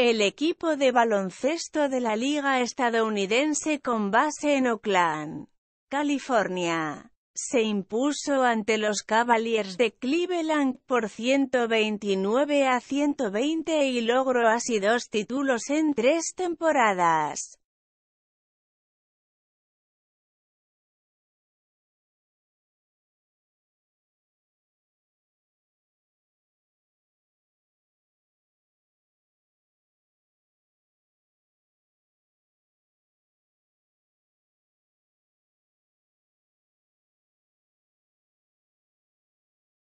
El equipo de baloncesto de la Liga Estadounidense con base en Oakland, California, se impuso ante los Cavaliers de Cleveland por 129 a 120 y logró así dos títulos en tres temporadas.